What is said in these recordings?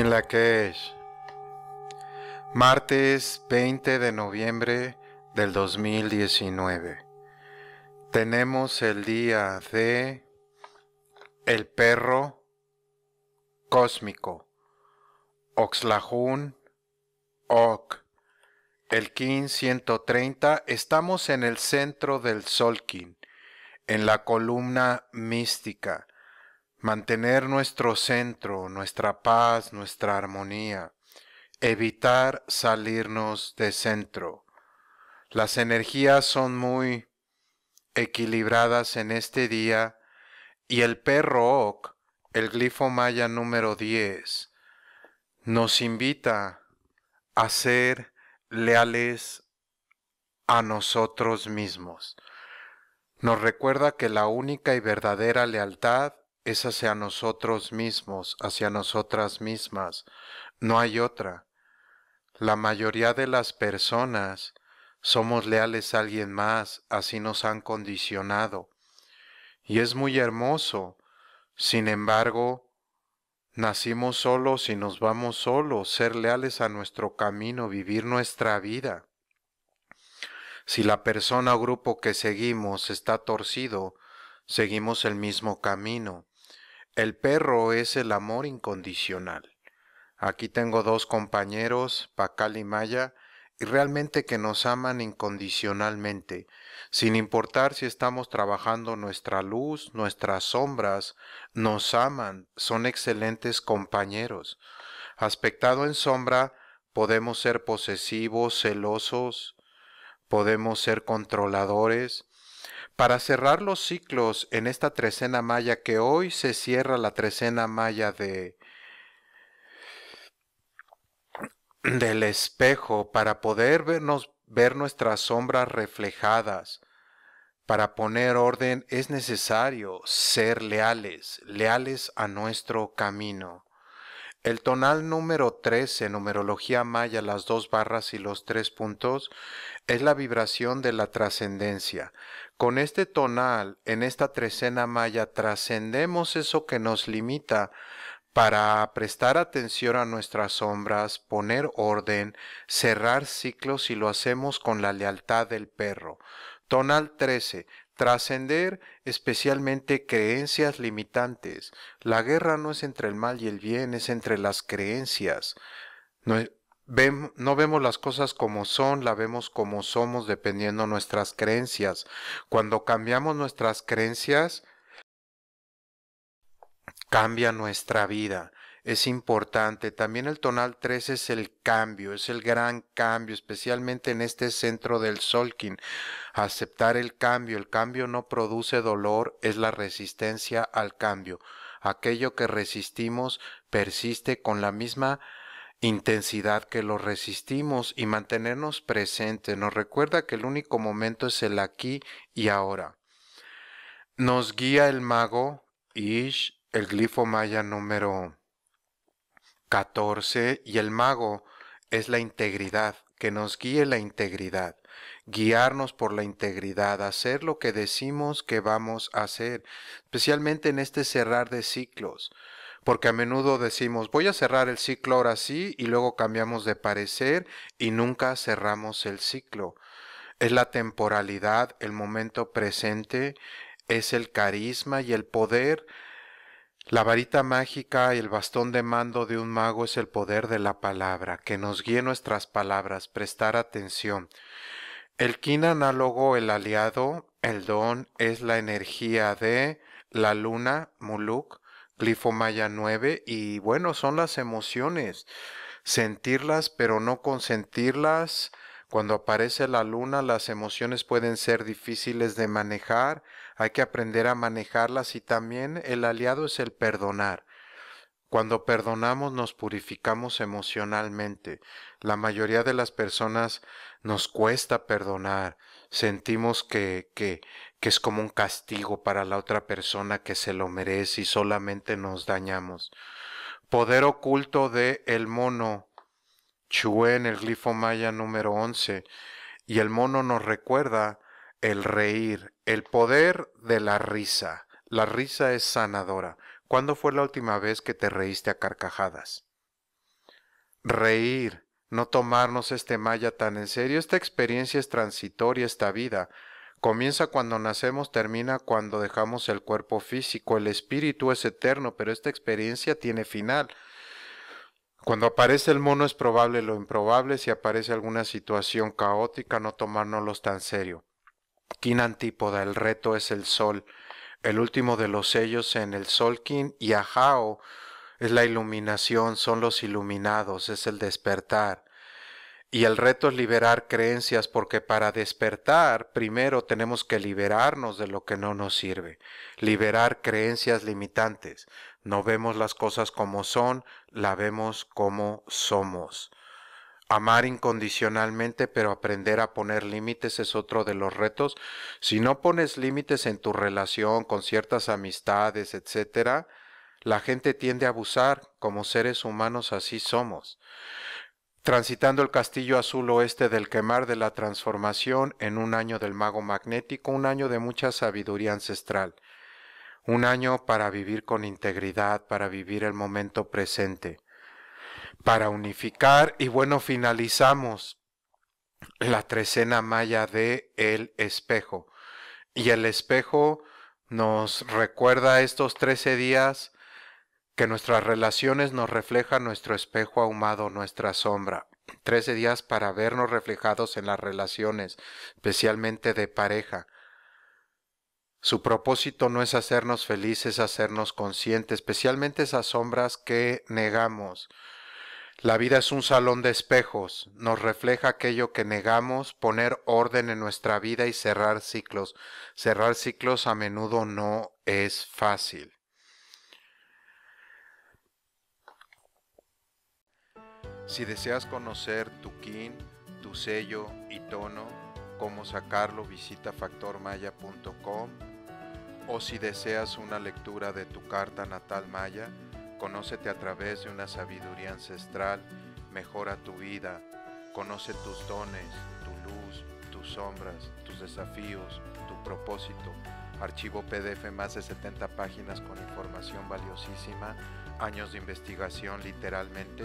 en es Martes 20 de noviembre del 2019. Tenemos el día de El perro cósmico. Oxlajun Ok. El Kin Estamos en el centro del Solkin, en la columna mística mantener nuestro centro, nuestra paz, nuestra armonía, evitar salirnos de centro. Las energías son muy equilibradas en este día y el perro Oc, el glifo maya número 10, nos invita a ser leales a nosotros mismos. Nos recuerda que la única y verdadera lealtad es hacia nosotros mismos, hacia nosotras mismas. No hay otra. La mayoría de las personas somos leales a alguien más, así nos han condicionado. Y es muy hermoso. Sin embargo, nacimos solos y nos vamos solos, ser leales a nuestro camino, vivir nuestra vida. Si la persona o grupo que seguimos está torcido, seguimos el mismo camino. El perro es el amor incondicional. Aquí tengo dos compañeros, Pacal y Maya, y realmente que nos aman incondicionalmente, sin importar si estamos trabajando nuestra luz, nuestras sombras, nos aman, son excelentes compañeros. Aspectado en sombra, podemos ser posesivos, celosos, podemos ser controladores, para cerrar los ciclos en esta trecena maya, que hoy se cierra la trecena malla de del espejo para poder vernos ver nuestras sombras reflejadas. Para poner orden es necesario ser leales, leales a nuestro camino. El tonal número 13, en numerología maya, las dos barras y los tres puntos, es la vibración de la trascendencia. Con este tonal, en esta trecena maya, trascendemos eso que nos limita para prestar atención a nuestras sombras, poner orden, cerrar ciclos y lo hacemos con la lealtad del perro. Tonal 13 trascender especialmente creencias limitantes. La guerra no es entre el mal y el bien, es entre las creencias. No, e, no, vemos las cosas como son, la vemos como somos dependiendo nuestras creencias. Cuando cambiamos nuestras creencias, cambia nuestra vida es importante. También el tonal 3 es el cambio, es el gran cambio, especialmente en este centro del Solkin. Aceptar el cambio, el cambio no produce dolor, es la resistencia al cambio. Aquello que resistimos persiste con la misma intensidad que lo resistimos y mantenernos presentes. Nos recuerda que el único momento es el aquí y ahora. Nos guía el mago Ish, el glifo maya número 14 y el mago es la integridad, que nos guíe la integridad, guiarnos por la integridad, hacer lo que decimos que vamos a hacer, especialmente en este cerrar de ciclos, porque a menudo decimos voy a cerrar el ciclo ahora sí y luego cambiamos de parecer y nunca cerramos el ciclo. Es la temporalidad, el momento presente, es el carisma y el poder la varita mágica y el bastón de mando de un mago es el poder de la palabra, que nos guíe nuestras palabras, prestar atención. El kin análogo, el aliado, el don, es la energía de la luna, Muluk, Glifomaya 9, y bueno, son las emociones. Sentirlas, pero no consentirlas. Cuando aparece la luna, las emociones pueden ser difíciles de manejar hay que aprender a manejarlas y también el aliado es el perdonar. Cuando perdonamos nos purificamos emocionalmente. La mayoría de las personas nos cuesta perdonar. Sentimos que, que, que es como un castigo para la otra persona que se lo merece y solamente nos dañamos. Poder oculto de el mono Chue en el glifo maya número 11. Y el mono nos recuerda el reír, el poder de la risa. La risa es sanadora. ¿Cuándo fue la última vez que te reíste a carcajadas? Reír, no tomarnos este maya tan en serio. Esta experiencia es transitoria, esta vida. Comienza cuando nacemos, termina cuando dejamos el cuerpo físico. El espíritu es eterno, pero esta experiencia tiene final. Cuando aparece el mono es probable lo improbable, si aparece alguna situación caótica, no tomárnoslos tan serio. Kin antípoda, el reto es el sol. El último de los sellos en el sol y Ajao es la iluminación, son los iluminados, es el despertar. Y el reto es liberar creencias porque para despertar primero tenemos que liberarnos de lo que no nos sirve, liberar creencias limitantes. No vemos las cosas como son, la vemos como somos amar incondicionalmente, pero aprender a poner límites es otro de los retos. Si no pones límites en tu relación con ciertas amistades, etcétera, la gente tiende a abusar, como seres humanos así somos. Transitando el castillo azul oeste del quemar de la transformación en un año del mago magnético, un año de mucha sabiduría ancestral, un año para vivir con integridad, para vivir el momento presente para unificar y bueno, finalizamos la trecena maya de el espejo. Y el espejo nos recuerda estos trece días que nuestras relaciones nos reflejan nuestro espejo ahumado, nuestra sombra. Trece días para vernos reflejados en las relaciones, especialmente de pareja. Su propósito no es hacernos felices, hacernos conscientes, especialmente esas sombras que negamos. La vida es un salón de espejos, nos refleja aquello que negamos, poner orden en nuestra vida y cerrar ciclos. Cerrar ciclos a menudo no es fácil. Si deseas conocer tu kin, tu sello y tono, cómo sacarlo, visita factormaya.com o si deseas una lectura de tu carta natal maya, Conócete a través de una sabiduría ancestral, mejora tu vida, conoce tus dones, tu luz, tus sombras, tus desafíos, tu propósito. Archivo PDF más de 70 páginas con información valiosísima, años de investigación literalmente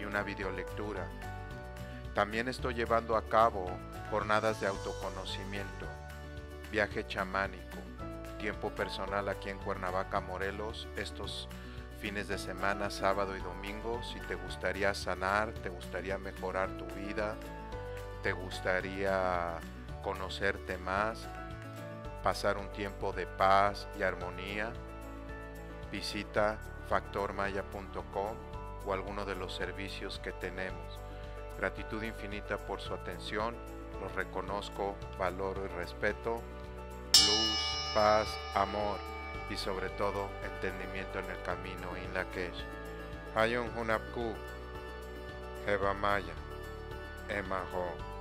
y una videolectura. También estoy llevando a cabo jornadas de autoconocimiento, viaje chamánico, tiempo personal aquí en Cuernavaca, Morelos. Estos fines de semana, sábado y domingo, si te gustaría sanar, te gustaría mejorar tu vida, te gustaría conocerte más, pasar un tiempo de paz y armonía, visita factormaya.com o alguno de los servicios que tenemos. Gratitud infinita por su atención, los reconozco, valoro y respeto. Luz, paz, amor y sobre todo entendimiento en el camino en la que hay Hayon Hunapku, Emma Ho.